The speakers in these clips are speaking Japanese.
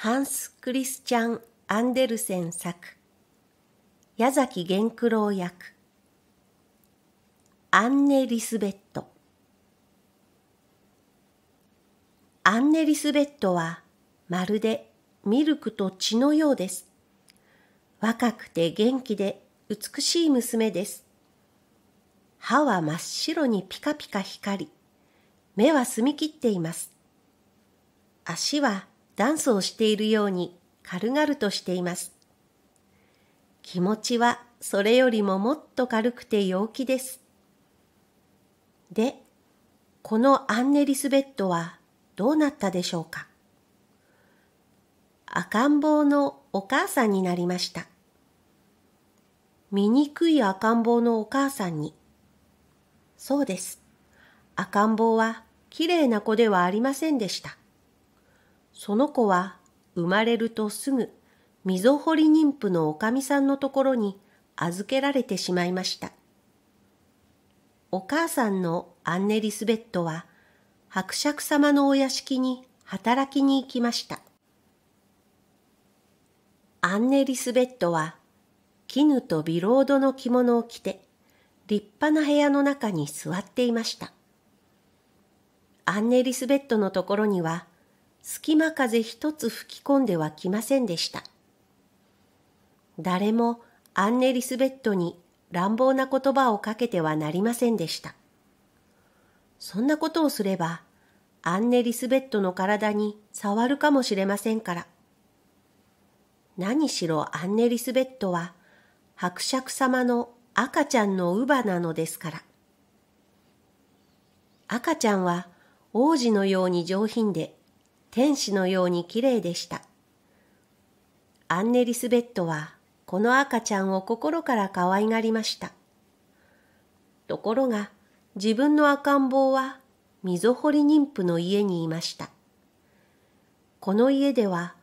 ハンス・クリスチャン・アンデルセン作矢崎玄九郎役アンネ・リスベットアンネ・リスベットはまるでミルクと血のようです。若くて元気で美しい娘です。歯は真っ白にピカピカ光り、目は澄み切っています。足はダンスをしているように軽々としています。気持ちはそれよりももっと軽くて陽気です。で、このアンネ・リスベットはどうなったでしょうか赤ん坊のお母さんになりました。醜い赤ん坊のお母さんに。そうです。赤ん坊は綺麗な子ではありませんでした。その子は生まれるとすぐ溝掘り妊婦のおかみさんのところに預けられてしまいました。お母さんのアンネ・リスベットは伯爵様のお屋敷に働きに行きました。アンネ・リスベットは絹とビロードの着物を着て立派な部屋の中に座っていました。アンネ・リスベットのところには隙間風一つ吹き込んではきませんでした。誰もアンネ・リスベットに乱暴な言葉をかけてはなりませんでした。そんなことをすれば、アンネ・リスベットの体に触るかもしれませんから。何しろアンネ・リスベットは、伯爵様の赤ちゃんの乳母なのですから。赤ちゃんは王子のように上品で天使のように綺麗でした。アンネリスベットはこの赤ちゃんを心から可愛がりました。ところが自分の赤ん坊は溝掘り妊婦の家にいました。この家では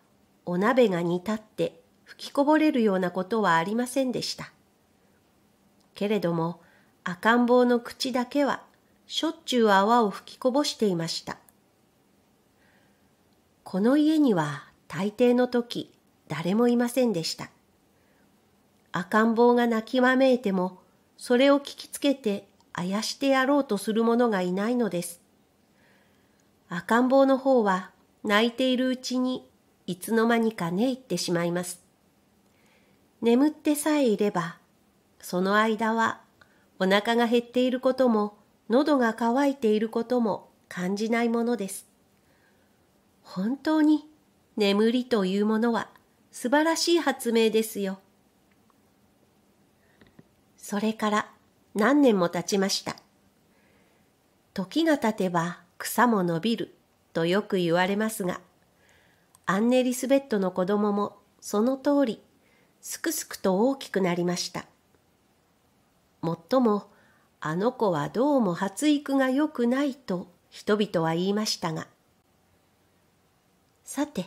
お鍋が煮立って吹きこぼれるようなことはありませんでした。けれども赤ん坊の口だけはしょっちゅう泡を吹きこぼしていました。この家には大抵の時誰もいませんでした。赤ん坊が泣きわめいても、それを聞きつけてあやしてやろうとする者がいないのです。赤ん坊の方は泣いているうちにいつの間にか寝入ってしまいます。眠ってさえいれば、その間はお腹が減っていることも、喉が渇いていることも感じないものです。本当に眠りというものは素晴らしい発明ですよ。それから何年も経ちました。時が経てば草も伸びるとよく言われますが、アンネリスベットの子供もその通り、すくすくと大きくなりました。もっとも、あの子はどうも発育が良くないと人々は言いましたが、さて、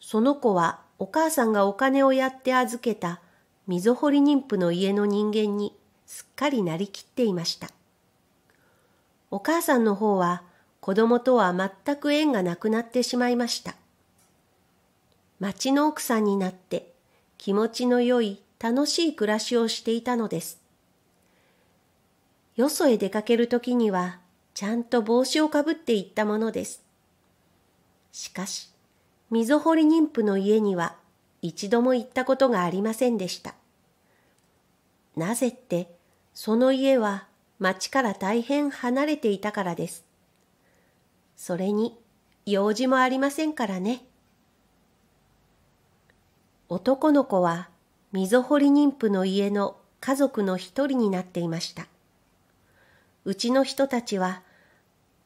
その子はお母さんがお金をやって預けた溝掘り妊婦の家の人間にすっかりなりきっていました。お母さんの方は子供とは全く縁がなくなってしまいました。町の奥さんになって気持ちの良い楽しい暮らしをしていたのです。よそへ出かけるときにはちゃんと帽子をかぶっていったものです。しかし、溝掘り妊婦の家には一度も行ったことがありませんでした。なぜって、その家は町から大変離れていたからです。それに、用事もありませんからね。男の子は、溝掘り妊婦の家の家族の一人になっていました。うちの人たちは、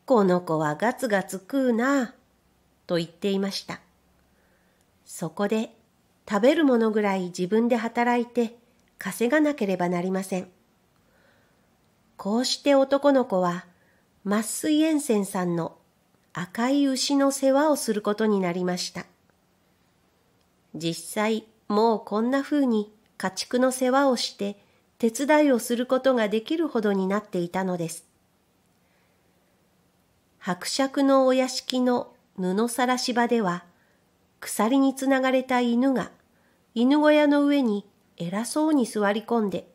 この子はガツガツ食うなあ、と言っていました。そこで食べるものぐらい自分で働いて稼がなければなりません。こうして男の子は、麻酔沿線さんの赤い牛の世話をすることになりました。実際、もうこんな風に家畜の世話をして手伝いをすることができるほどになっていたのです。伯爵のお屋敷の布さらし場では、鎖につながれた犬が犬小屋の上に偉そうに座り込んで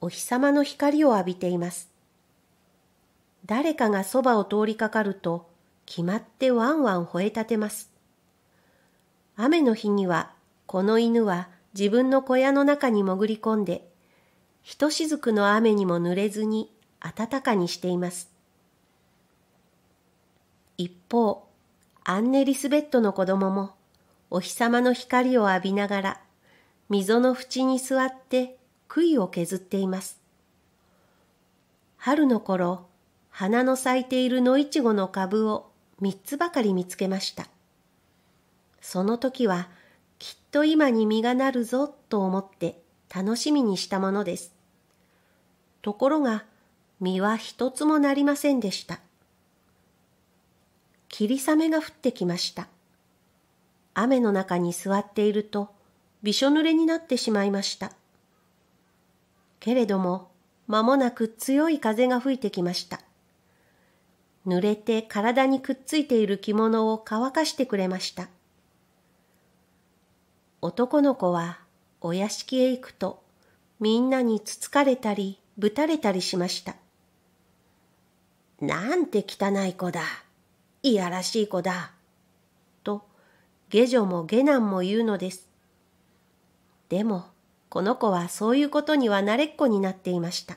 お日様の光を浴びています。誰かがそばを通りかかると決まってワンワン吠え立てます。雨の日にはこの犬は自分の小屋の中に潜り込んでひとしずくの雨にも濡れずに暖かにしています。一方、アンネ・リスベットの子供もお日様の光を浴びながら、溝の縁に座って杭を削っています。春の頃、花の咲いている野いちごの株を三つばかり見つけました。その時は、きっと今に実がなるぞと思って楽しみにしたものです。ところが、実は一つもなりませんでした。霧雨が降ってきました。雨の中に座っているとびしょ濡れになってしまいました。けれども、まもなく強い風が吹いてきました。濡れて体にくっついている着物を乾かしてくれました。男の子はお屋敷へ行くとみんなにつつかれたりぶたれたりしました。なんて汚い子だ。いやらしい子だ。下女も下男も言うのです。でも、この子はそういうことには慣れっこになっていました。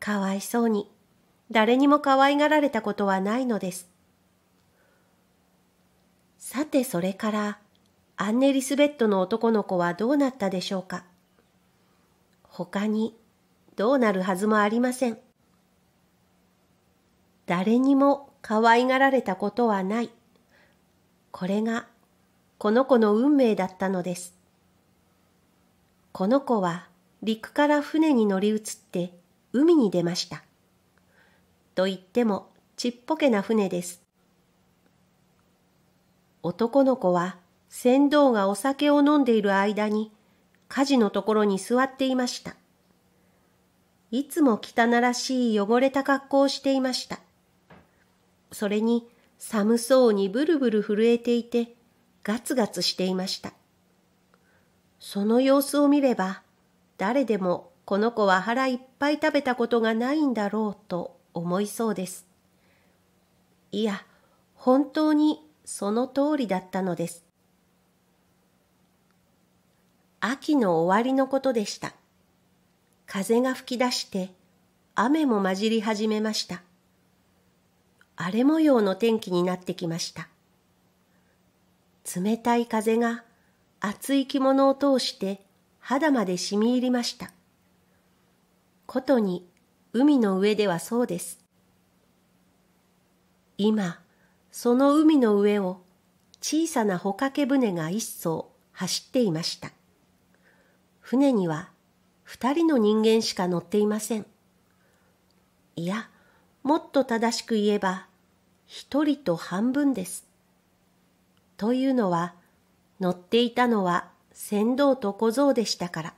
かわいそうに、誰にも可愛がられたことはないのです。さてそれから、アンネリスベットの男の子はどうなったでしょうか。他に、どうなるはずもありません。誰にも可愛がられたことはない。これがこの子の運命だったのです。この子は陸から船に乗り移って海に出ました。と言ってもちっぽけな船です。男の子は船頭がお酒を飲んでいる間に火事のところに座っていました。いつも汚らしい汚れた格好をしていました。それに寒そうにブルブル震えていて、ガツガツしていました。その様子を見れば、誰でもこの子は腹いっぱい食べたことがないんだろうと思いそうです。いや、本当にその通りだったのです。秋の終わりのことでした。風が吹き出して、雨も混じり始めました。荒れ模様の天気になってきました。冷たい風が厚い着物を通して肌まで染み入りました。ことに海の上ではそうです。今、その海の上を小さな帆掛け船が一層走っていました。船には二人の人間しか乗っていません。いや、もっと正しく言えば一人と半分です。というのは、乗っていたのは船頭と小僧でしたから。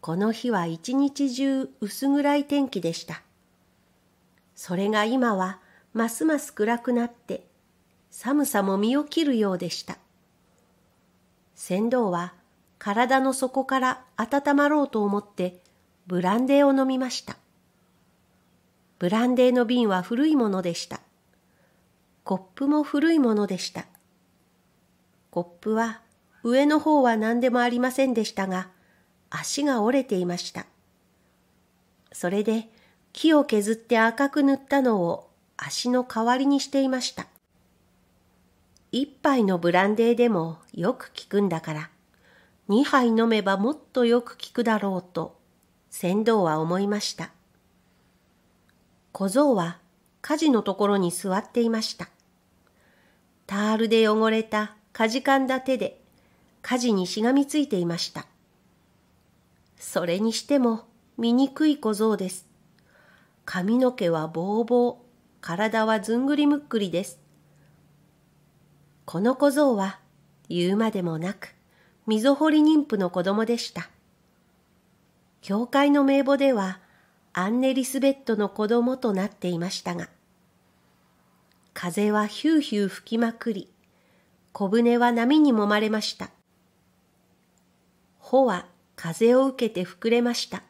この日は一日中薄暗い天気でした。それが今はますます暗くなって寒さも身を切るようでした。船頭は体の底から温まろうと思ってブランデーを飲みました。ブランデーの瓶は古いものでした。コップも古いものでした。コップは上の方は何でもありませんでしたが、足が折れていました。それで木を削って赤く塗ったのを足の代わりにしていました。一杯のブランデーでもよく効くんだから、二杯飲めばもっとよく効くだろうと、船頭は思いました。小僧は火事のところに座っていました。タールで汚れたかじかんだ手で火事にしがみついていました。それにしても醜い小僧です。髪の毛はぼうぼう、体はずんぐりむっくりです。この小僧は言うまでもなく、溝掘り妊婦の子供でした。教会の名簿では、アンネ・リスベットの子供となっていましたが、風はヒューヒュー吹きまくり、小舟は波にもまれました。帆は風を受けて膨れました。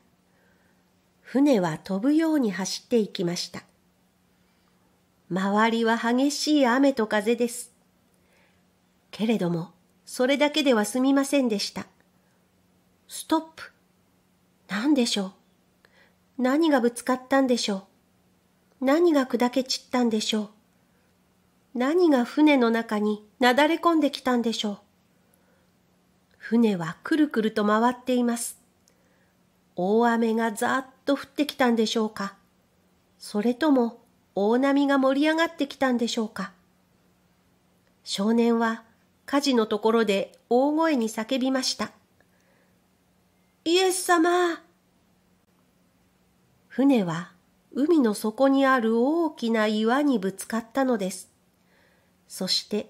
船は飛ぶように走っていきました。周りは激しい雨と風です。けれども、それだけでは済みませんでした。ストップ。何でしょう何がぶつかったんでしょう何が砕け散ったんでしょう何が船の中になだれ込んできたんでしょう船はくるくると回っています。大雨がざーっと降ってきたんでしょうかそれとも大波が盛り上がってきたんでしょうか少年は火事のところで大声に叫びました。イエス様船は海の底にある大きな岩にぶつかったのです。そして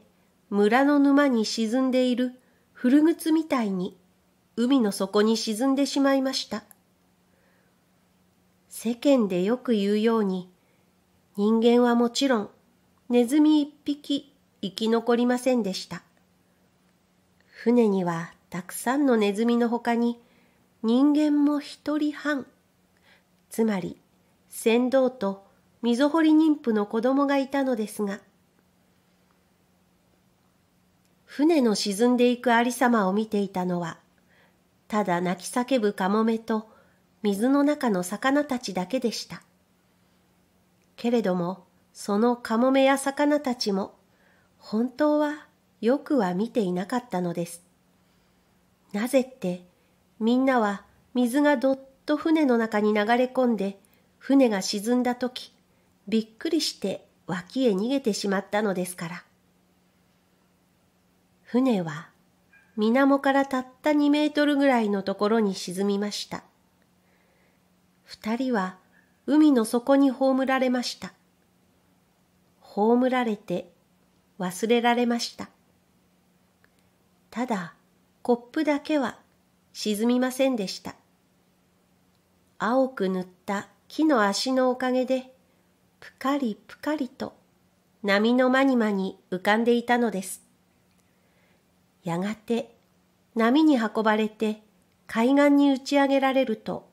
村の沼に沈んでいる古靴みたいに海の底に沈んでしまいました。世間でよく言うように人間はもちろんネズミ一匹生き残りませんでした。船にはたくさんのネズミのほかに人間も一人半つまり船頭と溝掘り妊婦の子供がいたのですが、船の沈んでいくありさまを見ていたのは、ただ泣き叫ぶカモメと水の中の魚たちだけでした。けれども、そのカモメや魚たちも、本当はよくは見ていなかったのです。なぜって、みんなは水がどっと船の中に流れ込んで、船が沈んだ時、びっくりして脇へ逃げてしまったのですから。船は水面からたった2メートルぐらいのところに沈みました。二人は海の底に葬られました。葬られて忘れられました。ただ、コップだけは沈みませんでした。青く塗った木の足のおかげで、ぷかりぷかりと波のまにまに浮かんでいたのです。やがて波に運ばれて海岸に打ち上げられると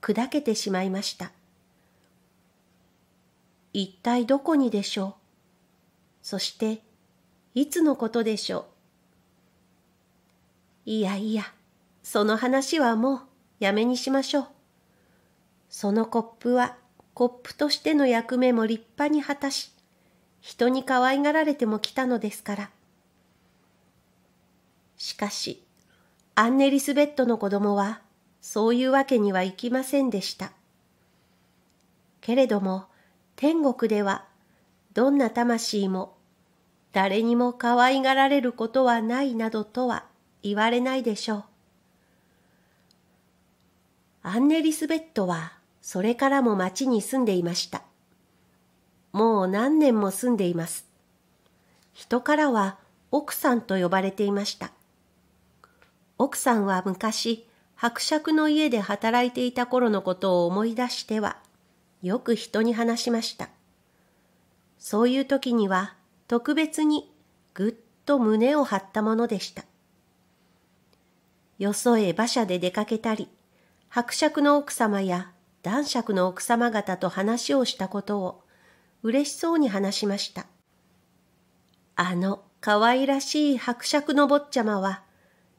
砕けてしまいました。一体どこにでしょうそしていつのことでしょういやいや、その話はもうやめにしましょう。そのコップはコップとしての役目も立派に果たし、人に可愛がられても来たのですから。しかし、アンネ・リスベットの子供は、そういうわけにはいきませんでした。けれども、天国では、どんな魂も、誰にも可愛がられることはないなどとは言われないでしょう。アンネ・リスベットは、それからも町に住んでいました。もう何年も住んでいます。人からは奥さんと呼ばれていました。奥さんは昔、伯爵の家で働いていた頃のことを思い出しては、よく人に話しました。そういう時には特別にぐっと胸を張ったものでした。よそへ馬車で出かけたり、伯爵の奥様や男爵の奥様方と話をしたことを嬉しそうに話しました。あの可愛らしい伯爵の坊ちゃまは、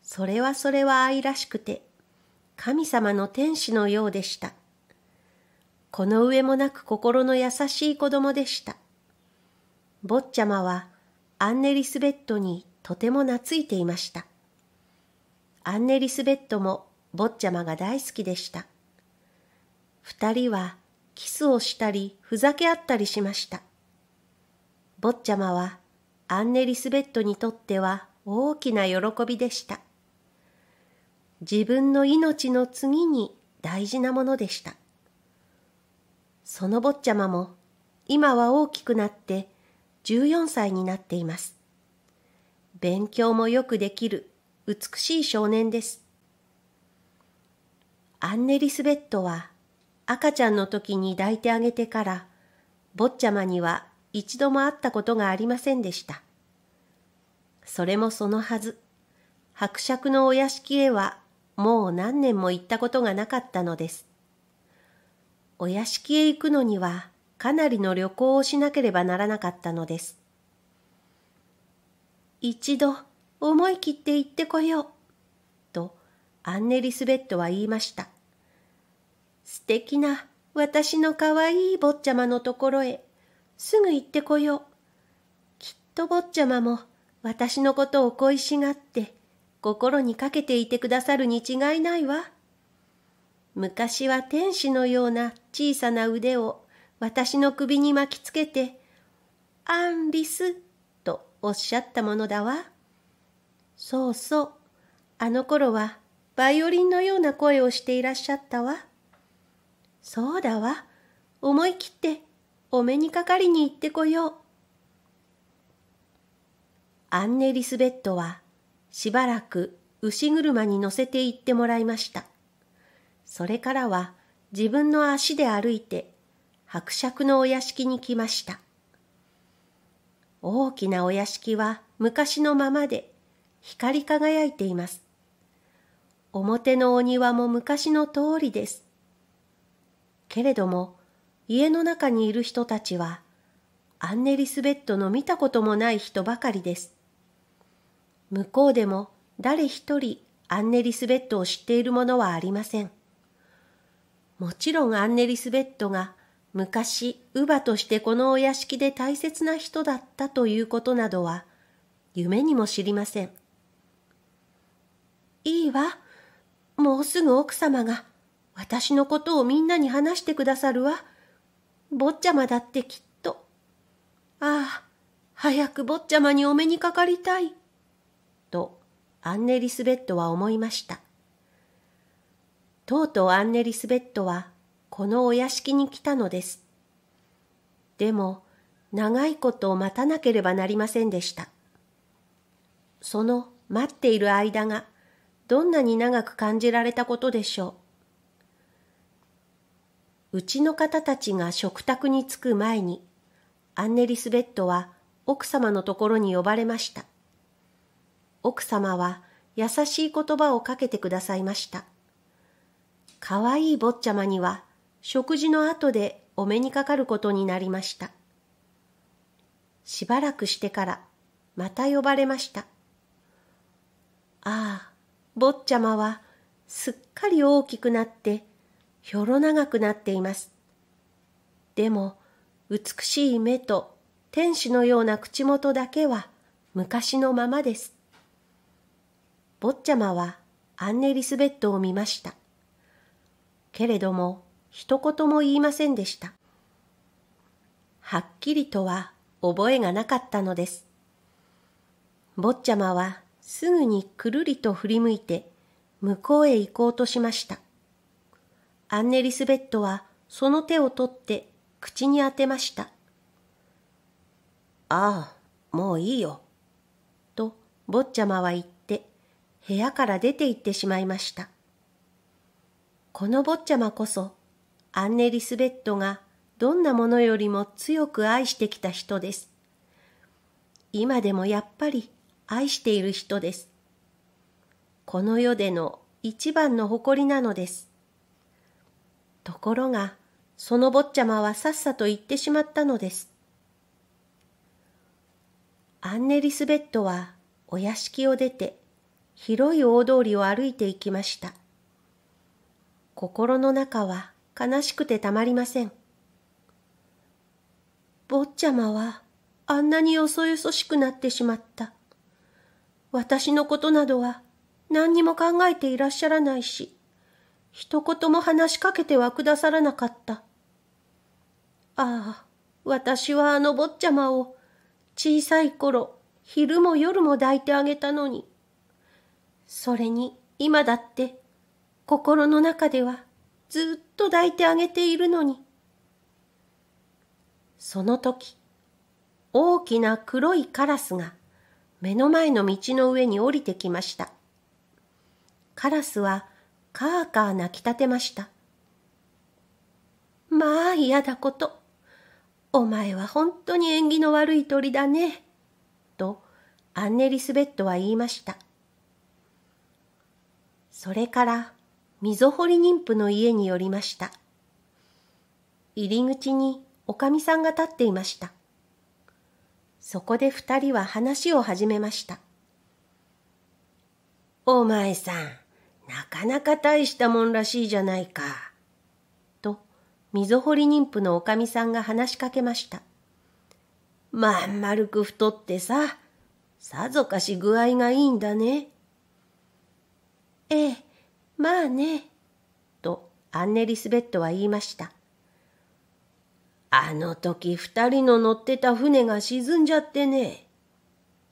それはそれは愛らしくて、神様の天使のようでした。この上もなく心の優しい子供でした。坊ちゃまはアンネ・リスベットにとても懐いていました。アンネ・リスベットも坊ちゃまが大好きでした。二人はキスをしたりふざけ合ったりしました。坊ちゃまはアンネ・リスベットにとっては大きな喜びでした。自分の命の次に大事なものでした。その坊ちゃまも今は大きくなって14歳になっています。勉強もよくできる美しい少年です。アンネ・リスベットは赤ちゃんの時に抱いてあげてから、坊ちゃまには一度も会ったことがありませんでした。それもそのはず、伯爵のお屋敷へはもう何年も行ったことがなかったのです。お屋敷へ行くのにはかなりの旅行をしなければならなかったのです。一度思い切って行ってこよう、とアンネ・リスベットは言いました。素敵な私のかわいい坊ちゃまのところへすぐ行ってこよう。きっと坊ちゃまも私のことを恋しがって心にかけていてくださるに違いないわ。昔は天使のような小さな腕を私の首に巻きつけて、アンリスとおっしゃったものだわ。そうそう、あの頃はバイオリンのような声をしていらっしゃったわ。そうだわ。思い切ってお目にかかりに行ってこよう。アンネ・リスベットはしばらく牛車に乗せて行ってもらいました。それからは自分の足で歩いて伯爵のお屋敷に来ました。大きなお屋敷は昔のままで光り輝いています。表のお庭も昔の通りです。けれども、家の中にいる人たちは、アンネリスベットの見たこともない人ばかりです。向こうでも誰一人アンネリスベットを知っているものはありません。もちろんアンネリスベットが昔乳母としてこのお屋敷で大切な人だったということなどは夢にも知りません。いいわ。もうすぐ奥様が私のことをみんなに話してくださるわ。坊ちゃまだってきっと。ああ、早く坊ちゃまにお目にかかりたい。と、アンネ・リスベットは思いました。とうとうアンネ・リスベットは、このお屋敷に来たのです。でも、長いことを待たなければなりませんでした。その待っている間が、どんなに長く感じられたことでしょう。うちの方たちが食卓に着く前に、アンネリスベットは奥様のところに呼ばれました。奥様は優しい言葉をかけてくださいました。かわいい坊ちゃまには食事の後でお目にかかることになりました。しばらくしてからまた呼ばれました。ああ、坊ちゃまはすっかり大きくなってひょろ長くなっています。でも、美しい目と天使のような口元だけは昔のままです。坊ちゃまはアンネ・リスベットを見ました。けれども、一言も言いませんでした。はっきりとは覚えがなかったのです。坊ちゃまはすぐにくるりと振り向いて向こうへ行こうとしました。アンネ・リスベットはその手を取って口に当てました。ああ、もういいよ。と、坊ちゃまは言って、部屋から出て行ってしまいました。この坊ちゃまこそ、アンネ・リスベットがどんなものよりも強く愛してきた人です。今でもやっぱり愛している人です。この世での一番の誇りなのです。ところが、その坊ちゃまはさっさと行ってしまったのです。アンネ・リスベットはお屋敷を出て広い大通りを歩いて行きました。心の中は悲しくてたまりません。坊ちゃまはあんなによそよそしくなってしまった。私のことなどは何にも考えていらっしゃらないし、一言も話しかけてはくださらなかった。ああ、私はあの坊ちゃまを小さい頃昼も夜も抱いてあげたのに。それに今だって心の中ではずっと抱いてあげているのに。その時、大きな黒いカラスが目の前の道の上に降りてきました。カラスはカーカー泣き立てました。まあ嫌だこと。お前は本当に縁起の悪い鳥だね。と、アンネ・リスベットは言いました。それから、溝掘り妊婦の家に寄りました。入り口におかみさんが立っていました。そこで二人は話を始めました。お前さん、なかなか大したもんらしいじゃないか。と、溝掘り妊婦のおかみさんが話しかけました。まん丸く太ってさ、さぞかし具合がいいんだね。ええ、まあね。と、アンネ・リスベットは言いました。あの時二人の乗ってた船が沈んじゃってね。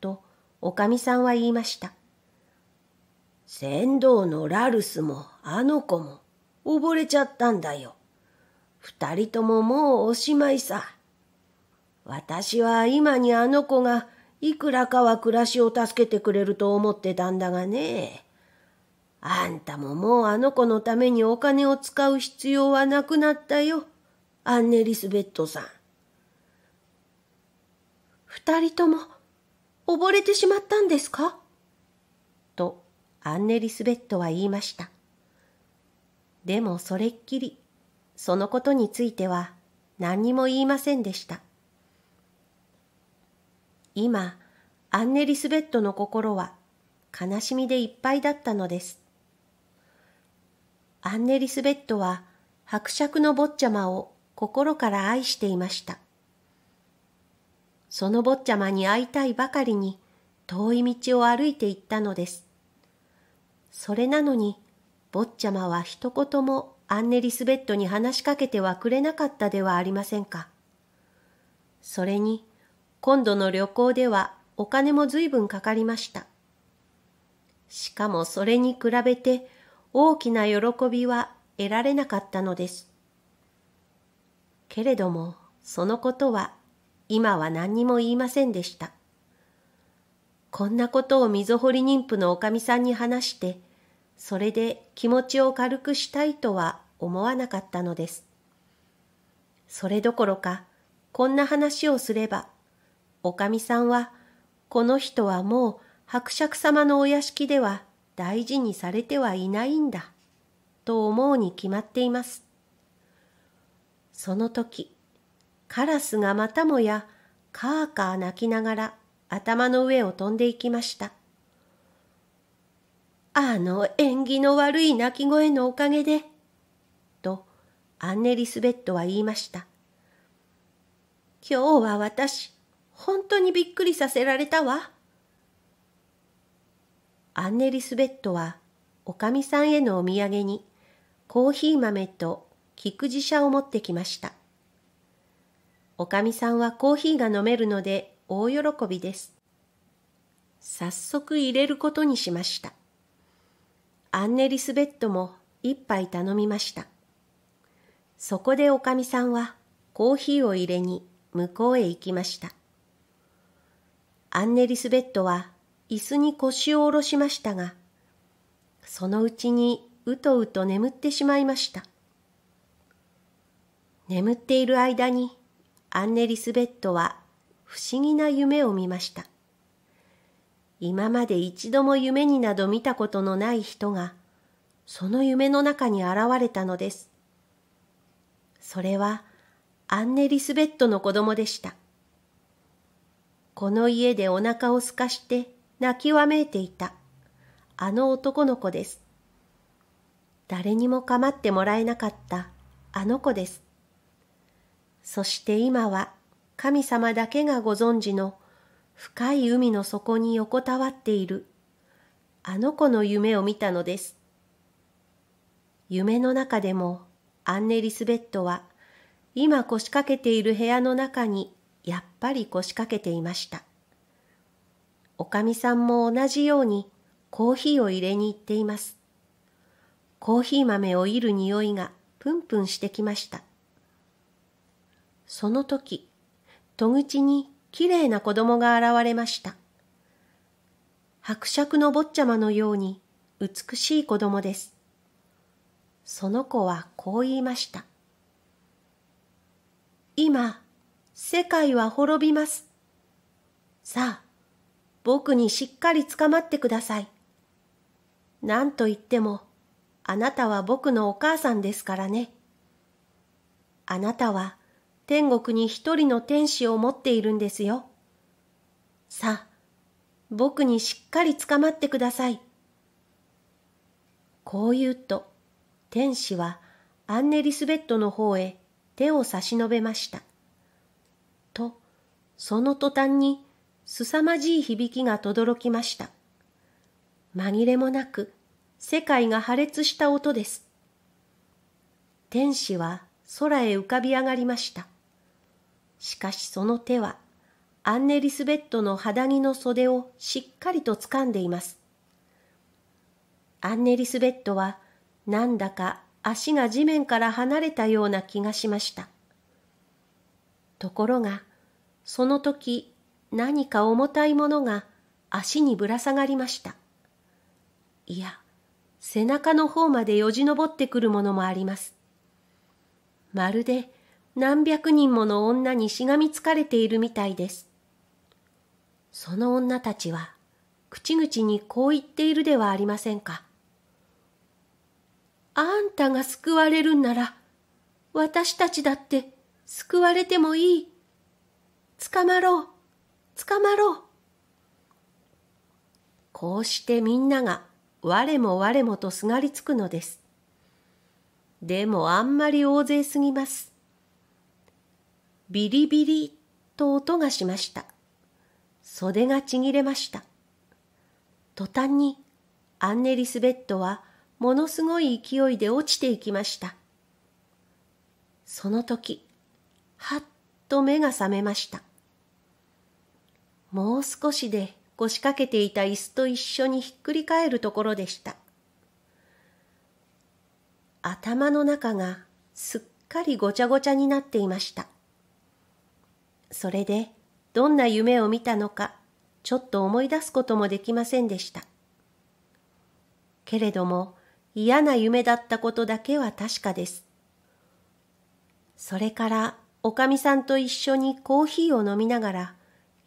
と、おかみさんは言いました。船頭のラルスもあの子も溺れちゃったんだよ。二人とももうおしまいさ。私は今にあの子がいくらかは暮らしを助けてくれると思ってたんだがね。あんたももうあの子のためにお金を使う必要はなくなったよ。アンネ・リスベットさん。二人とも溺れてしまったんですかアンネ・リスベットは言いました。でもそれっきり、そのことについては何にも言いませんでした。今、アンネ・リスベットの心は悲しみでいっぱいだったのです。アンネ・リスベットは伯爵の坊ちゃまを心から愛していました。その坊ちゃまに会いたいばかりに遠い道を歩いていったのです。それなのに、坊ちゃまは一言もアンネ・リスベットに話しかけてはくれなかったではありませんか。それに、今度の旅行ではお金も随分かかりました。しかもそれに比べて大きな喜びは得られなかったのです。けれども、そのことは今は何にも言いませんでした。こんなことを溝掘り妊婦のおかみさんに話して、それで気持ちを軽くしたいとは思わなかったのです。それどころか、こんな話をすれば、おかみさんは、この人はもう伯爵様のお屋敷では大事にされてはいないんだ、と思うに決まっています。その時、カラスがまたもやカーカー鳴きながら頭の上を飛んでいきました。あの縁起の悪い鳴き声のおかげで、とアンネリスベットは言いました。今日は私、本当にびっくりさせられたわ。アンネリスベットは、おかみさんへのお土産に、コーヒー豆と菊地車を持ってきました。おかみさんはコーヒーが飲めるので大喜びです。早速入れることにしました。アンネリスベットも一杯頼みました。そこでおかみさんはコーヒーを入れに向こうへ行きました。アンネリスベットは椅子に腰を下ろしましたが、そのうちにうとうと眠ってしまいました。眠っている間にアンネリスベットは不思議な夢を見ました。今まで一度も夢になど見たことのない人が、その夢の中に現れたのです。それは、アンネ・リスベットの子供でした。この家でお腹をすかして泣きわめいていた、あの男の子です。誰にも構ってもらえなかった、あの子です。そして今は、神様だけがご存知の深い海の底に横たわっているあの子の夢を見たのです。夢の中でもアンネ・リスベットは今腰掛けている部屋の中にやっぱり腰掛けていました。おかみさんも同じようにコーヒーを入れに行っています。コーヒー豆をいる匂いがプンプンしてきました。その時、戸口にきれいな子供が現れました。伯爵の坊ちゃまのように美しい子供です。その子はこう言いました。今、世界は滅びます。さあ、僕にしっかりつかまってください。なんと言っても、あなたは僕のお母さんですからね。あなたは天国に一人の天使を持っているんですよ。さあ、僕にしっかりつかまってください。こう言うと、天使はアンネ・リスベットの方へ手を差し伸べました。と、その途端に凄まじい響きが轟きました。紛れもなく世界が破裂した音です。天使は空へ浮かび上がりました。しかしその手は、アンネ・リスベットの肌着の袖をしっかりと掴んでいます。アンネ・リスベットは、なんだか足が地面から離れたような気がしました。ところが、その時、何か重たいものが足にぶら下がりました。いや、背中の方までよじ登ってくるものもあります。まるで、何百人もの女にしがみつかれているみたいです。その女たちは、口々にこう言っているではありませんか。あんたが救われるんなら、私たちだって救われてもいい。捕まろう、捕まろう。こうしてみんなが我も我もとすがりつくのです。でもあんまり大勢すぎます。ビリビリと音がしました。袖がちぎれました。途端にアンネ・リスベッドはものすごい勢いで落ちていきました。その時、はっと目が覚めました。もう少しで腰掛けていた椅子と一緒にひっくり返るところでした。頭の中がすっかりごちゃごちゃになっていました。それでどんな夢を見たのかちょっと思い出すこともできませんでした。けれども嫌な夢だったことだけは確かです。それからおかみさんと一緒にコーヒーを飲みながら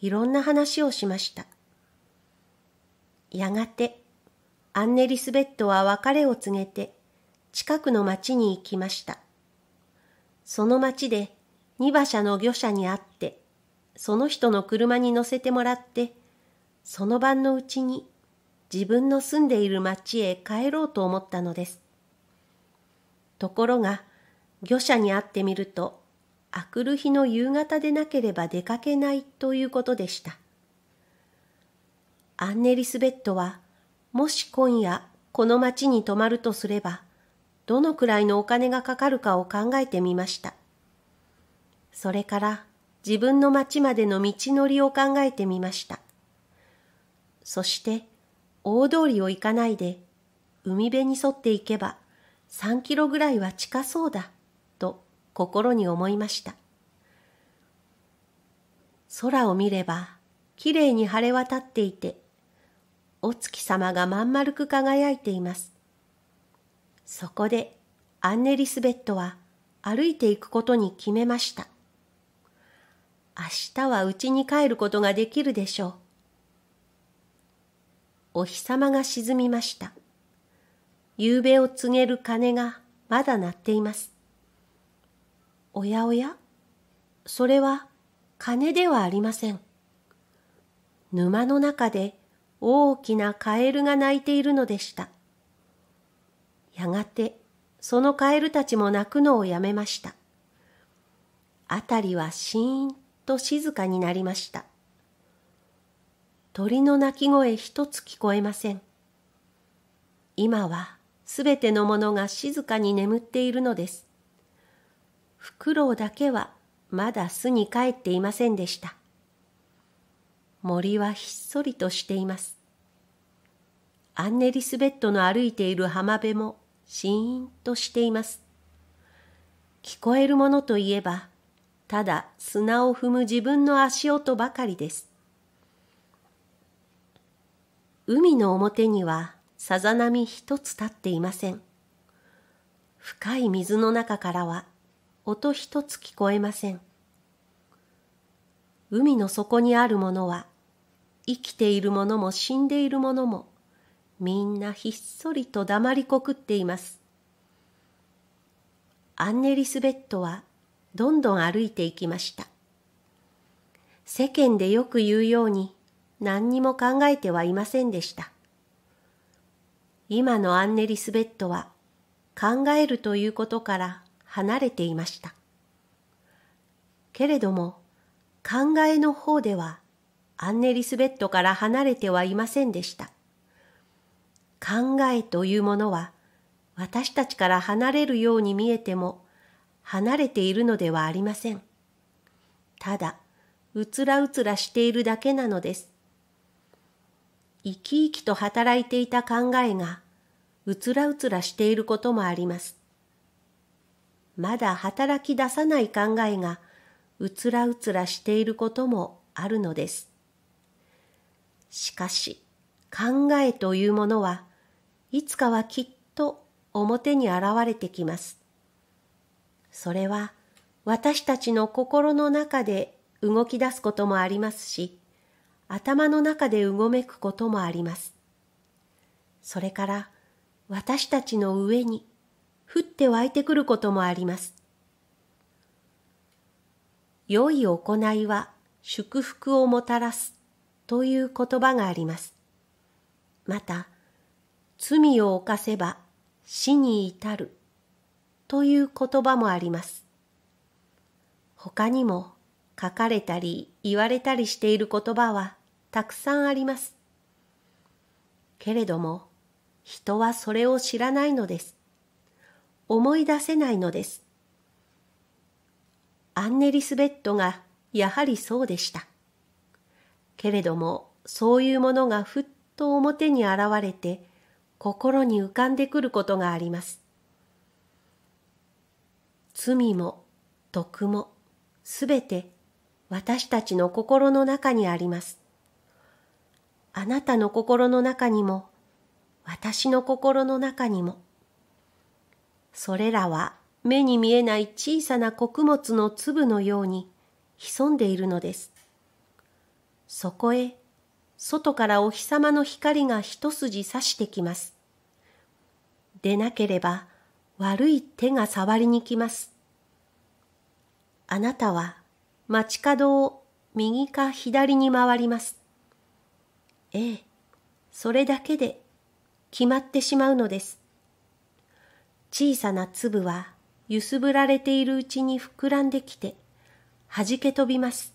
いろんな話をしました。やがてアンネ・リスベットは別れを告げて近くの町に行きました。その町で荷馬車の御車に会って、その人の車に乗せてもらって、その晩のうちに自分の住んでいる町へ帰ろうと思ったのです。ところが、御社に会ってみると、あくる日の夕方でなければ出かけないということでした。アンネリスベットは、もし今夜この町に泊まるとすれば、どのくらいのお金がかかるかを考えてみました。それから自分の町までの道のりを考えてみました。そして大通りを行かないで海辺に沿って行けば3キロぐらいは近そうだと心に思いました。空を見ればきれいに晴れ渡っていてお月様がまん丸く輝いています。そこでアンネリスベットは歩いていくことに決めました。明日は家に帰ることができるでしょう。お日様が沈みました。夕べを告げる鐘がまだ鳴っています。おやおや、それは鐘ではありません。沼の中で大きなカエルが鳴いているのでした。やがてそのカエルたちも鳴くのをやめました。あたりはシーンと静かになりました。鳥の鳴き声一つ聞こえません。今はすべてのものが静かに眠っているのです。フクロウだけはまだ巣に帰っていませんでした。森はひっそりとしています。アンネリスベッドの歩いている浜辺もシーンとしています。聞こえるものといえばただ砂を踏む自分の足音ばかりです。海の表にはさざ波一つ立っていません。深い水の中からは音一つ聞こえません。海の底にあるものは生きているものも死んでいるものもみんなひっそりと黙りこくっています。アンネリスベットはどんどん歩いていきました。世間でよく言うように何にも考えてはいませんでした。今のアンネ・リスベットは考えるということから離れていました。けれども考えの方ではアンネ・リスベットから離れてはいませんでした。考えというものは私たちから離れるように見えても離れているのではありません。ただ、うつらうつらしているだけなのです。生き生きと働いていた考えが、うつらうつらしていることもあります。まだ働き出さない考えが、うつらうつらしていることもあるのです。しかし、考えというものは、いつかはきっと表に現れてきます。それは私たちの心の中で動き出すこともありますし、頭の中でうごめくこともあります。それから私たちの上に降って湧いてくることもあります。良い行いは祝福をもたらすという言葉があります。また、罪を犯せば死に至るという言葉もあります。他にも書かれたり言われたりしている言葉はたくさんあります。けれども人はそれを知らないのです。思い出せないのです。アンネリスベットがやはりそうでした。けれどもそういうものがふっと表に現れて心に浮かんでくることがあります。罪も徳もすべて私たちの心の中にあります。あなたの心の中にも、私の心の中にも、それらは目に見えない小さな穀物の粒のように潜んでいるのです。そこへ外からお日様の光が一筋差してきます。でなければ悪い手が触りに来ます。あなたは街角を右か左に回ります。ええ、それだけで決まってしまうのです。小さな粒は揺すぶられているうちに膨らんできて、弾け飛びます。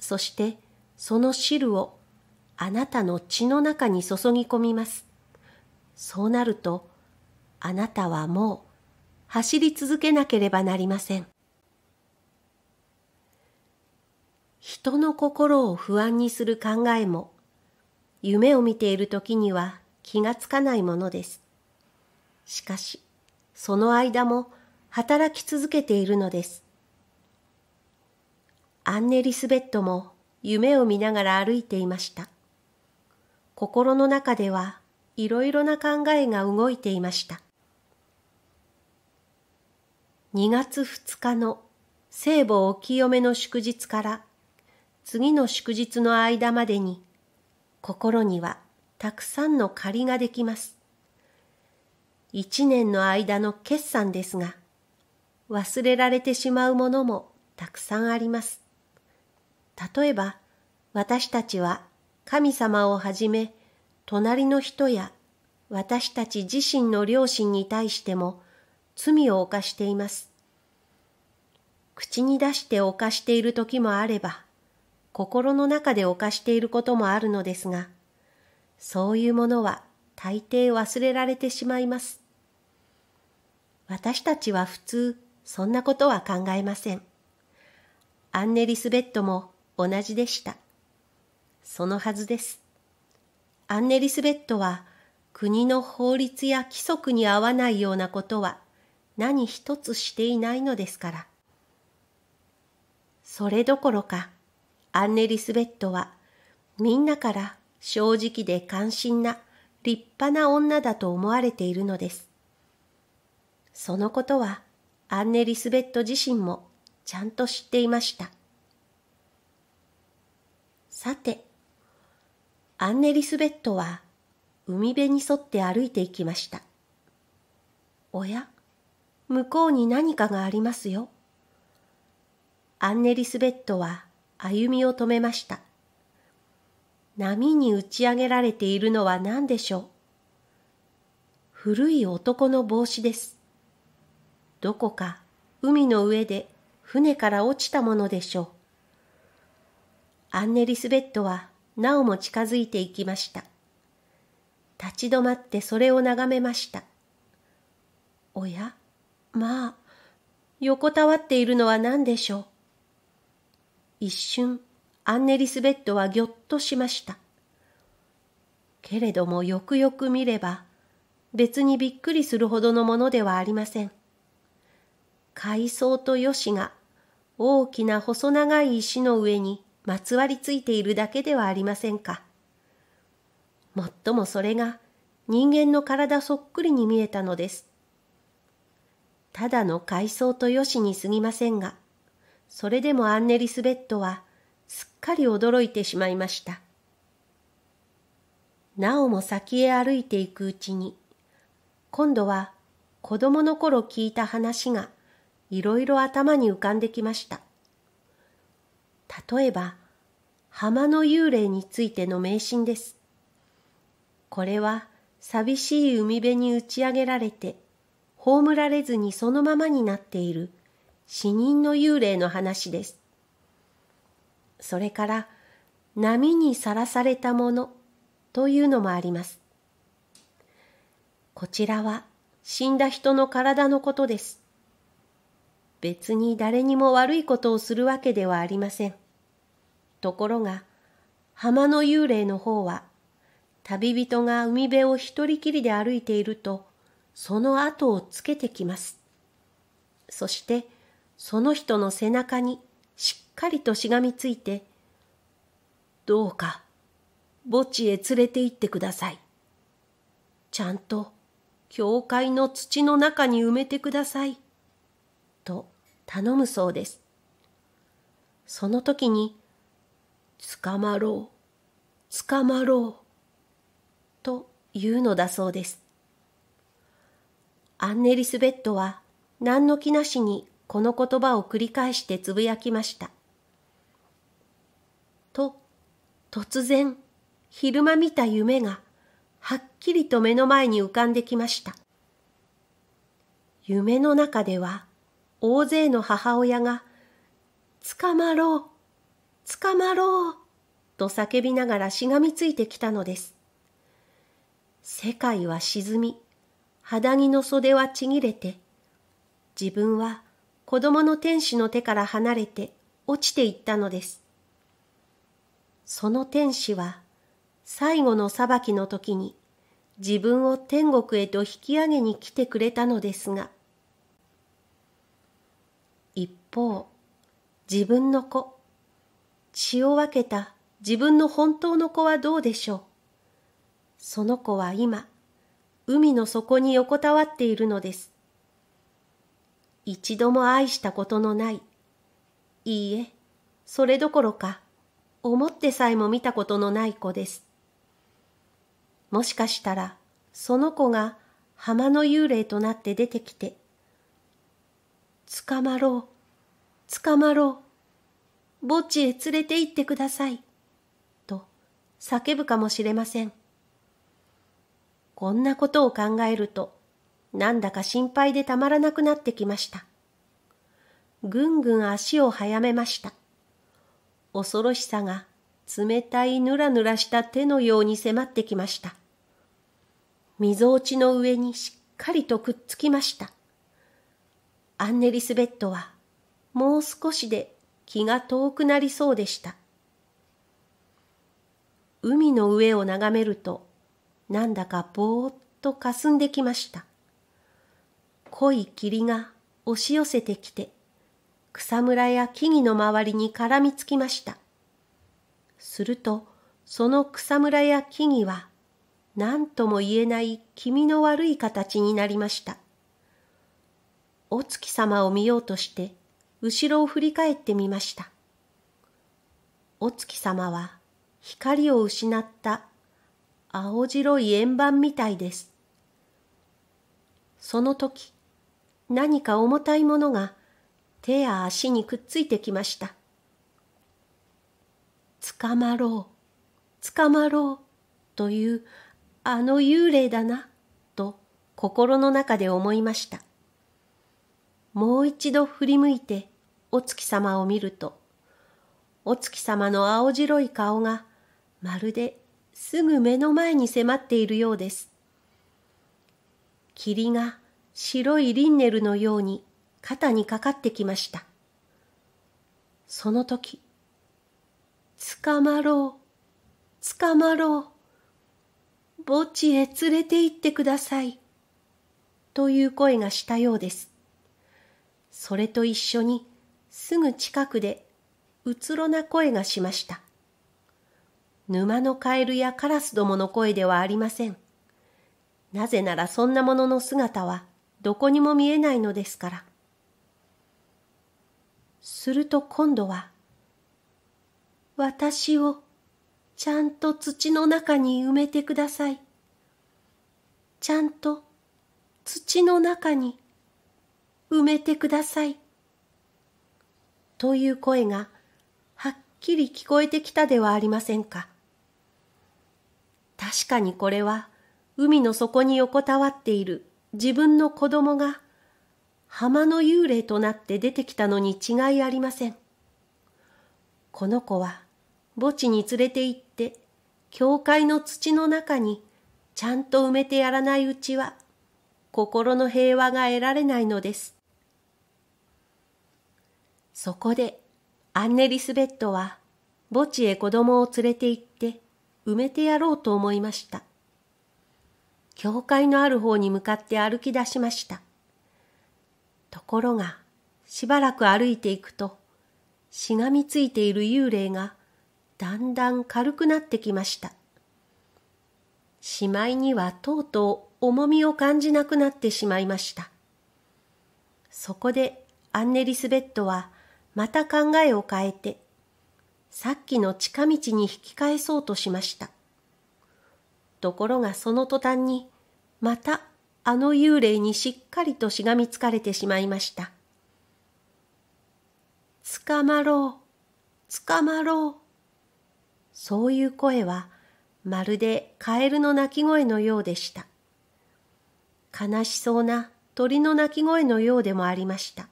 そしてその汁をあなたの血の中に注ぎ込みます。そうなるとあなたはもう走り続けなければなりません。人の心を不安にする考えも、夢を見ている時には気がつかないものです。しかし、その間も働き続けているのです。アンネ・リスベットも夢を見ながら歩いていました。心の中ではいろいろな考えが動いていました。2月2日の聖母お清めの祝日から次の祝日の間までに心にはたくさんの借りができます。一年の間の決算ですが忘れられてしまうものもたくさんあります。例えば私たちは神様をはじめ隣の人や私たち自身の両親に対しても罪を犯しています。口に出して犯している時もあれば、心の中で犯していることもあるのですが、そういうものは大抵忘れられてしまいます。私たちは普通、そんなことは考えません。アンネ・リスベットも同じでした。そのはずです。アンネ・リスベットは、国の法律や規則に合わないようなことは何一つしていないのですから。それどころか、アンネ・リスベットは、みんなから正直で関心な立派な女だと思われているのです。そのことは、アンネ・リスベット自身もちゃんと知っていました。さて、アンネ・リスベットは海辺に沿って歩いていきました。おや、向こうに何かがありますよ。アンネリスベットは歩みを止めました。波に打ち上げられているのは何でしょう古い男の帽子です。どこか海の上で船から落ちたものでしょう。アンネリスベットはなおも近づいていきました。立ち止まってそれを眺めました。おやまあ、横たわっているのは何でしょう。一瞬、アンネリスベッドはぎょっとしました。けれどもよくよく見れば、別にびっくりするほどのものではありません。海藻とヨシが大きな細長い石の上にまつわりついているだけではありませんか。もっともそれが人間の体そっくりに見えたのです。ただの海藻とヨシにすぎませんが、それでもアンネ・リスベットはすっかり驚いてしまいました。なおも先へ歩いていくうちに、今度は子供の頃聞いた話がいろいろ頭に浮かんできました。例えば、浜の幽霊についての迷信です。これは寂しい海辺に打ち上げられて、葬られずにそのままになっている死人の幽霊の話です。それから波にさらされたものというのもあります。こちらは死んだ人の体のことです。別に誰にも悪いことをするわけではありません。ところが、浜の幽霊の方は、旅人が海辺を一人きりで歩いていると、その後をつけてきます。そして、その人の背中にしっかりとしがみついて、どうか墓地へ連れて行ってください。ちゃんと教会の土の中に埋めてください。と頼むそうです。その時に、捕まろう、捕まろう、と言うのだそうです。アンネリスベットは何の気なしにこの言葉を繰り返してつぶやきました。と、突然、昼間見た夢が、はっきりと目の前に浮かんできました。夢の中では、大勢の母親が、捕まろう、捕まろう、と叫びながらしがみついてきたのです。世界は沈み、肌着の袖はちぎれて、自分は子供の天使の手から離れて落ちていったのです。その天使は最後の裁きの時に自分を天国へと引き上げに来てくれたのですが、一方、自分の子、血を分けた自分の本当の子はどうでしょう。その子は今、海の底に横たわっているのです。一度も愛したことのない。いいえ、それどころか、思ってさえも見たことのない子です。もしかしたら、その子が浜の幽霊となって出てきて、捕まろう、捕まろう、墓地へ連れて行ってください、と叫ぶかもしれません。こんなことを考えると、なんだか心配でたまらなくなってきました。ぐんぐん足を早めました。恐ろしさが冷たいぬらぬらした手のように迫ってきました。みぞおちの上にしっかりとくっつきました。アンネリスベッドはもう少しで気が遠くなりそうでした。海の上を眺めるとなんだかぼーっとかすんできました。濃い霧が押し寄せてきて、草むらや木々の周りに絡みつきました。すると、その草むらや木々は、何とも言えない気味の悪い形になりました。お月様を見ようとして、後ろを振り返ってみました。お月様は、光を失った青白い円盤みたいです。その時、何か重たいものが手や足にくっついてきました。捕まろう、捕まろうというあの幽霊だなと心の中で思いました。もう一度振り向いてお月様を見ると、お月様の青白い顔がまるですぐ目の前に迫っているようです。霧が白いリンネルのように肩にかかってきました。その時、捕まろう、捕まろう、墓地へ連れて行ってください、という声がしたようです。それと一緒にすぐ近くでうつろな声がしました。沼のカエルやカラスどもの声ではありません。なぜならそんなものの姿はどこにも見えないのですから。すると今度は、私をちゃんと土の中に埋めてください。ちゃんと土の中に埋めてください。という声がはっきり聞こえてきたではありませんか。確かにこれは海の底に横たわっている自分の子供が浜の幽霊となって出てきたのに違いありません。この子は墓地に連れて行って、教会の土の中にちゃんと埋めてやらないうちは、心の平和が得られないのです。そこで、アンネリスベットは、墓地へ子供を連れて行って、埋めてやろうと思いました。教会のある方に向かって歩き出しました。ところが、しばらく歩いていくと、しがみついている幽霊がだんだん軽くなってきました。しまいにはとうとう重みを感じなくなってしまいました。そこでアンネリスベットはまた考えを変えて、さっきの近道に引き返そうとしました。ところがその途端にまたあの幽霊にしっかりとしがみつかれてしまいました。捕まろう、捕まろう。そういう声はまるでカエルの鳴き声のようでした。悲しそうな鳥の鳴き声のようでもありました。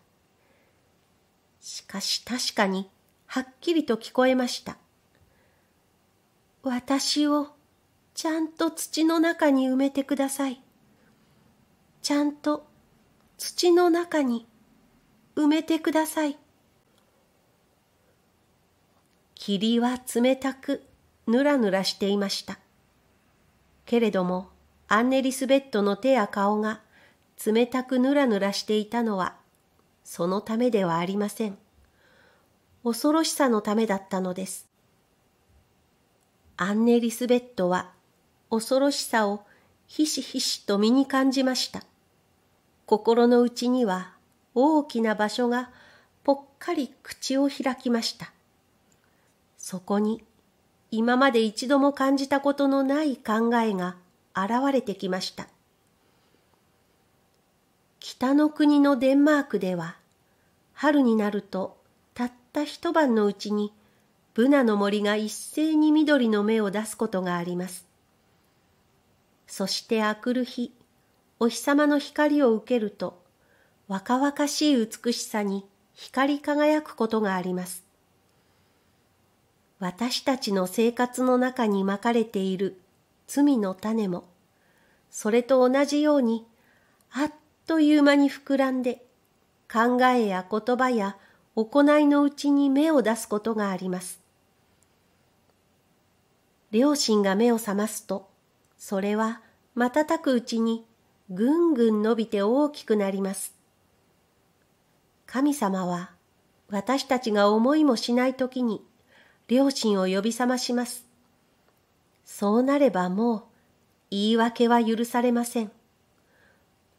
しかし確かにはっきりと聞こえました。私をちゃんと土の中に埋めてください。ちゃんと土の中に埋めてください。霧は冷たくぬらぬらしていました。けれどもアンネリスベットの手や顔が冷たくぬらぬらしていたのはそのためではありません。恐ろしさのためだったのです。アンネ・リスベットは恐ろしさをひしひしと身に感じました。心の内には大きな場所がぽっかり口を開きました。そこに今まで一度も感じたことのない考えが現れてきました。北の国のデンマークでは春になるとたった一晩のうちにブナの森が一斉に緑の芽を出すことがあります。そして明くる日、お日様の光を受けると、若々しい美しさに光り輝くことがあります。私たちの生活の中にまかれている罪の種も、それと同じように、あっという間に膨らんで、考えや言葉や行いのうちに芽を出すことがあります。両親が目を覚ますと、それは瞬くうちにぐんぐん伸びて大きくなります。神様は私たちが思いもしない時に両親を呼び覚まします。そうなればもう言い訳は許されません。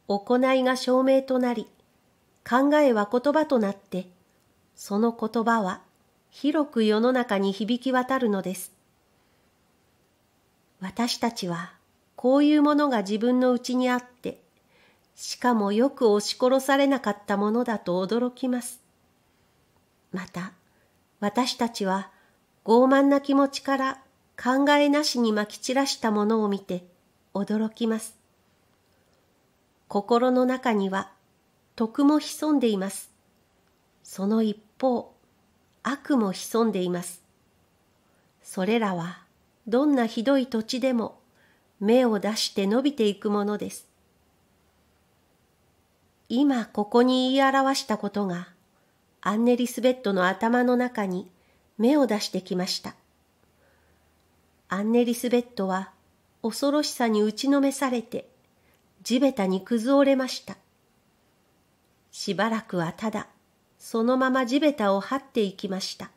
行いが証明となり、考えは言葉となって、その言葉は広く世の中に響き渡るのです。私たちはこういうものが自分のうちにあって、しかもよく押し殺されなかったものだと驚きます。また、私たちは傲慢な気持ちから考えなしにまき散らしたものを見て驚きます。心の中には徳も潜んでいます。その一方、悪も潜んでいます。それらはどんなひどい土地でも芽を出して伸びていくものです。今ここに言い表したことが、アンネリスベットの頭の中に芽を出してきました。アンネリスベットは恐ろしさに打ちのめされて、地べたに崩れました。しばらくはただ、そのまま地べたを這っていきました。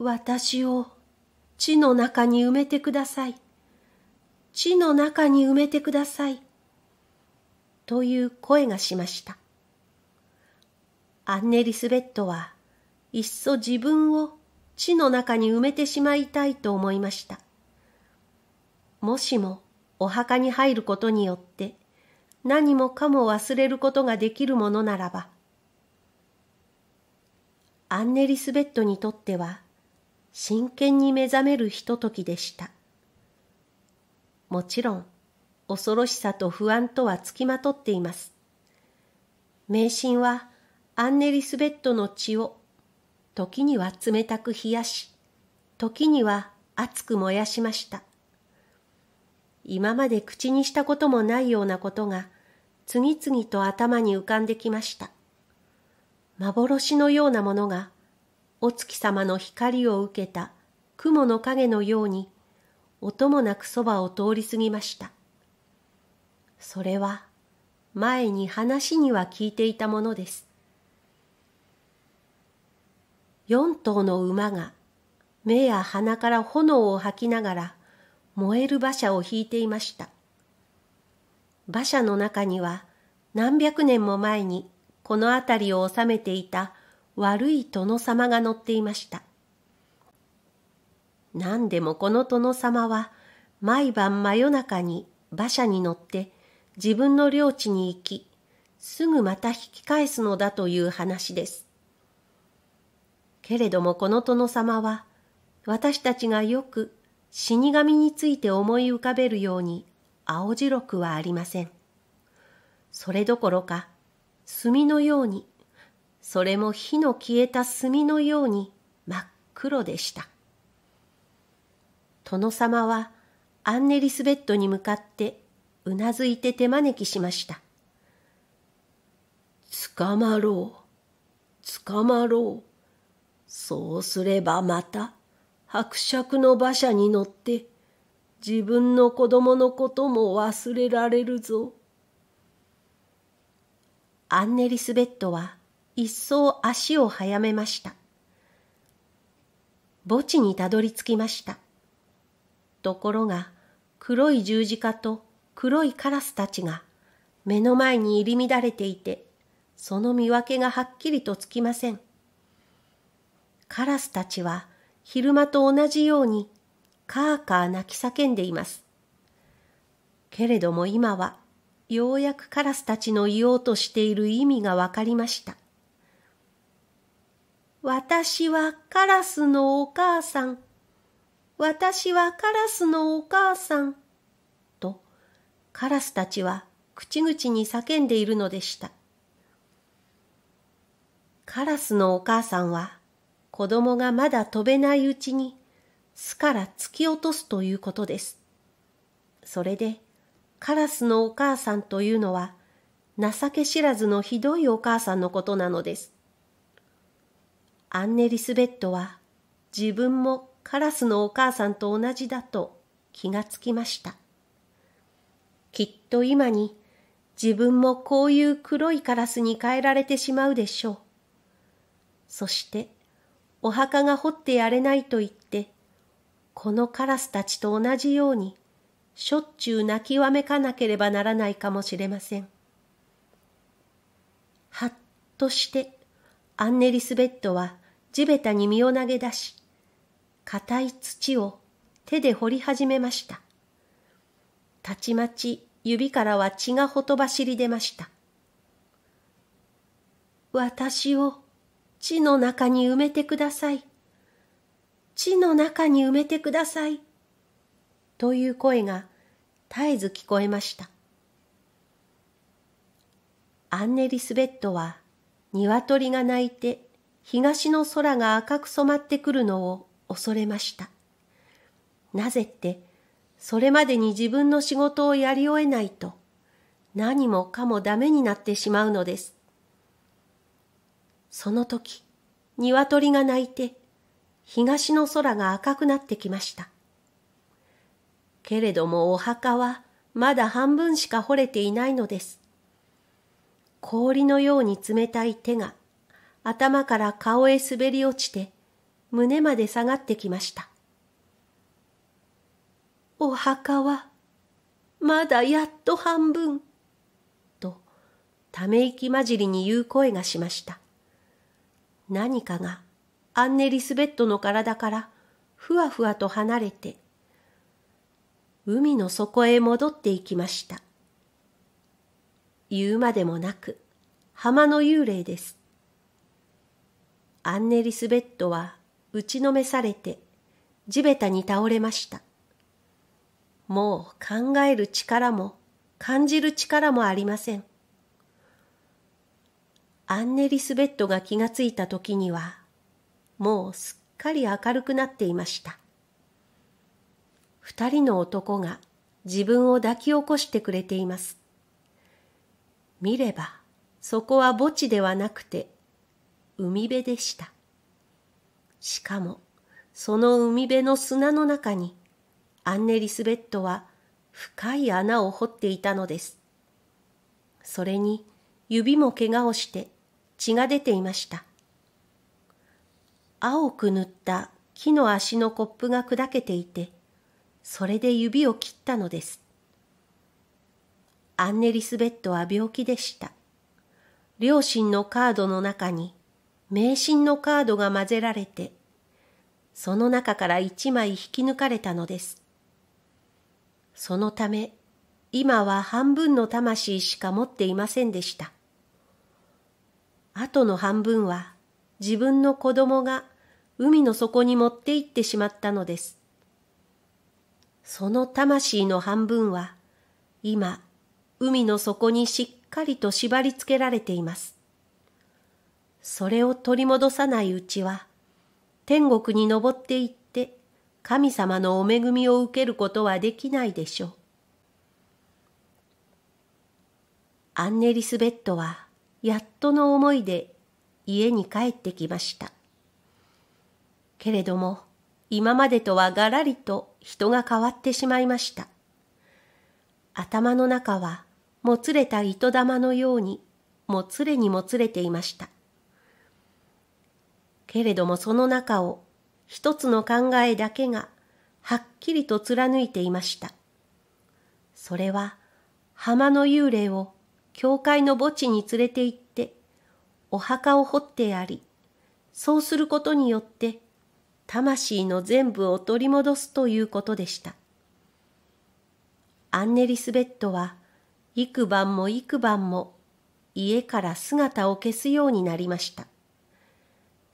私を、地の中に埋めてください。地の中に埋めてください。という声がしました。アンネリスベットは、いっそ自分を地の中に埋めてしまいたいと思いました。もしもお墓に入ることによって何もかも忘れることができるものならば。アンネリスベットにとっては真剣に目覚めるひとときでした。もちろん、恐ろしさと不安とはつきまとっています。迷信はアンネリスベットの血を、時には冷たく冷やし、時には熱く燃やしました。今まで口にしたこともないようなことが、次々と頭に浮かんできました。幻のようなものがお月様の光を受けた雲の影のように音もなくそばを通り過ぎました。それは前に話には聞いていたものです。四頭の馬が目や鼻から炎を吐きながら燃える馬車を引いていました。馬車の中には何百年も前にこの辺りを治めていた悪い殿様が乗っていました。何でもこの殿様は毎晩真夜中に馬車に乗って自分の領地に行き、すぐまた引き返すのだという話です。けれどもこの殿様は私たちがよく死神について思い浮かべるように青白くはありません。それどころか、墨のようにそれも火の消えた炭のように真っ黒でした。殿様はアンネリスベットに向かってうなずいて手招きしました。捕まろう、捕まろう。そうすればまた伯爵の馬車に乗って自分の子供のことも忘れられるぞ。アンネリスベットは一層足を早めました。墓地にたどり着きました。ところが、黒い十字架と黒いカラスたちが目の前に入り乱れていて、その見分けがはっきりとつきません。カラスたちは昼間と同じようにカーカー泣き叫んでいます。けれども今はようやくカラスたちの言おうとしている意味がわかりました。私はカラスのお母さん。私はカラスのお母さん。と、カラスたちは口々に叫んでいるのでした。カラスのお母さんは、子供がまだ飛べないうちに、巣から突き落とすということです。それで、カラスのお母さんというのは、情け知らずのひどいお母さんのことなのです。アンネ・リスベットは自分もカラスのお母さんと同じだと気がつきました。きっと今に自分もこういう黒いカラスに変えられてしまうでしょう。そしてお墓が掘ってやれないと言って、このカラスたちと同じようにしょっちゅう泣きわめかなければならないかもしれません。はっとしてアンネリスベットは地べたに身を投げ出し、硬い土を手で掘り始めました。たちまち指からは血がほとばしり出ました。私を地の中に埋めてください。地の中に埋めてください。という声が絶えず聞こえました。アンネ・リスベットは鶏が鳴いて東の空が赤く染まってくるのを恐れました。なぜって、それまでに自分の仕事をやり終えないと、何もかもダメになってしまうのです。その時、鶏が鳴いて、東の空が赤くなってきました。けれどもお墓はまだ半分しか掘れていないのです。氷のように冷たい手が頭から顔へ滑り落ちて、胸まで下がってきました。お墓は、まだやっと半分、と、ため息混じりに言う声がしました。何かが、アンネ・リスベットの体から、ふわふわと離れて、海の底へ戻っていきました。言うまでもなく、浜の幽霊です。アンネ・リスベットは打ちのめされて地べたに倒れました。もう考える力も感じる力もありません。アンネ・リスベットが気がついた時には、もうすっかり明るくなっていました。二人の男が自分を抱き起こしてくれています。見れば、そこは墓地ではなくて海辺でした。しかも、その海辺の砂の中に、アンネ・リスベットは深い穴を掘っていたのです。それに、指も怪我をして血が出ていました。青く塗った木の足のコップが砕けていて、それで指を切ったのです。アンネ・リスベットは病気でした。両親のカードの中に迷信のカードが混ぜられて、その中から一枚引き抜かれたのです。そのため、今は半分の魂しか持っていませんでした。あとの半分は自分の子供が海の底に持って行ってしまったのです。その魂の半分は今海の底にしっかりと縛り付けられています。それを取り戻さないうちは、天国に登っていって神様のお恵みを受けることはできないでしょう。アンネ・リスベットはやっとの思いで家に帰ってきました。けれども今までとはがらりと人が変わってしまいました。頭の中はもつれた糸玉のようにもつれにもつれていました。けれどもその中を一つの考えだけがはっきりと貫いていました。それは浜の幽霊を教会の墓地に連れて行ってお墓を掘ってやり、そうすることによって魂の全部を取り戻すということでした。アンネリスベットは幾晩も幾晩も家から姿を消すようになりました。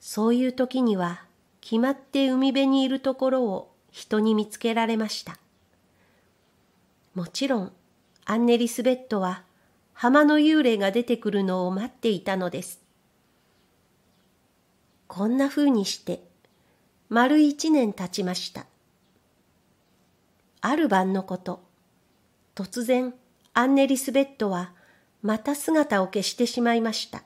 そういう時には決まって海辺にいるところを人に見つけられました。もちろんアンネリスベットは浜の幽霊が出てくるのを待っていたのです。こんな風にして丸一年経ちました。ある晩のこと、突然アンネリスベットはまた姿を消してしまいました。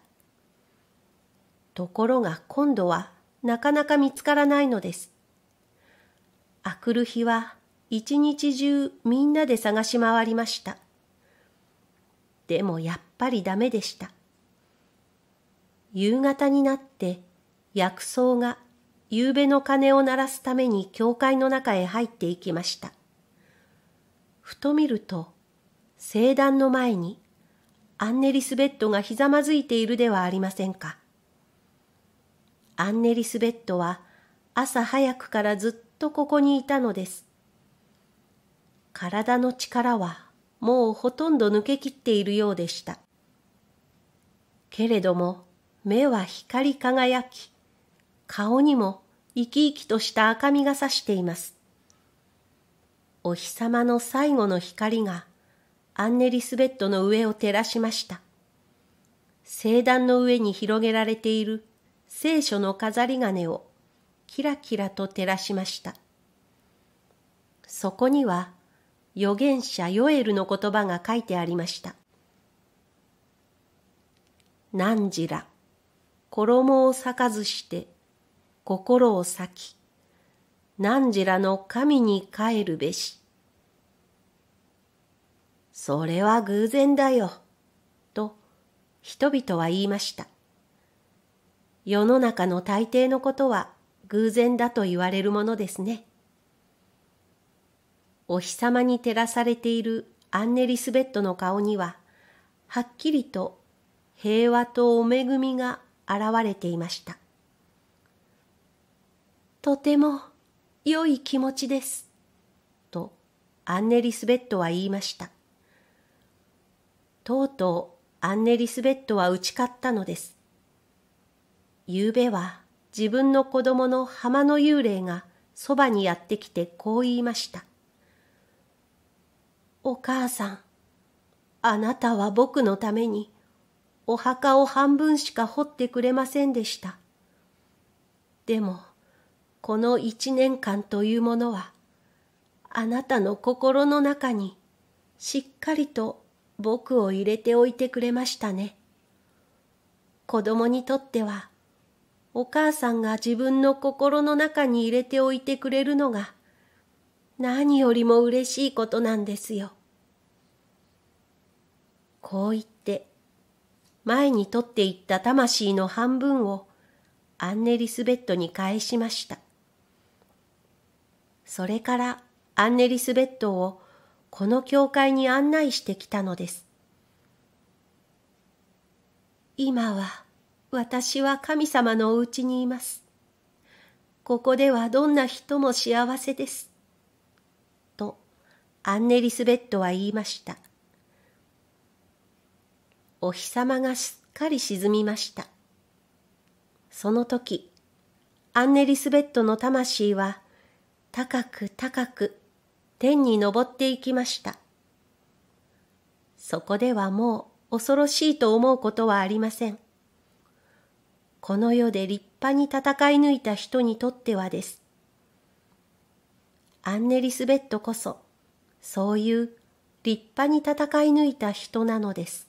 ところが今度はなかなか見つからないのです。あくる日は一日中みんなで探し回りました。でもやっぱりダメでした。夕方になって薬草が夕べの鐘を鳴らすために教会の中へ入っていきました。ふと見ると、聖壇の前にアンネリスベッドがひざまずいているではありませんか。アンネリスベットは朝早くからずっとここにいたのです。体の力はもうほとんど抜けきっているようでした。けれども目は光り輝き、顔にも生き生きとした赤みがさしています。お日様の最後の光がアンネリスベッドの上を照らしました。聖壇の上に広げられている聖書の飾り金をキラキラと照らしました。そこには預言者ヨエルの言葉が書いてありました。何時ら、衣を裂かずして心を裂き、何時らの神に帰るべし。それは偶然だよ、と人々は言いました。世の中の大抵のことは偶然だと言われるものですね。お日様に照らされているアンネ・リスベットの顔には、はっきりと平和とお恵みが現れていました。とても良い気持ちです。とアンネ・リスベットは言いました。とうとうアンネ・リスベットは打ち勝ったのです。ゆうべは自分の子供の浜の幽霊がそばにやってきてこう言いました。お母さん、あなたは僕のためにお墓を半分しか掘ってくれませんでした。でも、この一年間というものは、あなたの心の中にしっかりと僕を入れておいてくれましたね。子供にとってはお母さんが自分の心の中に入れておいてくれるのが何よりも嬉しいことなんですよ。こう言って前に取っていった魂の半分をアンネリスベットに返しました。それからアンネリスベットをこの教会に案内してきたのです。今は私は神様のお家にいます。ここではどんな人も幸せです。と、アンネリスベットは言いました。お日様がすっかり沈みました。その時、アンネリスベットの魂は、高く高く天に昇っていきました。そこではもう恐ろしいと思うことはありません。この世で立派に戦い抜いた人にとってはです。アンネリスベットこそ、そういう立派に戦い抜いた人なのです。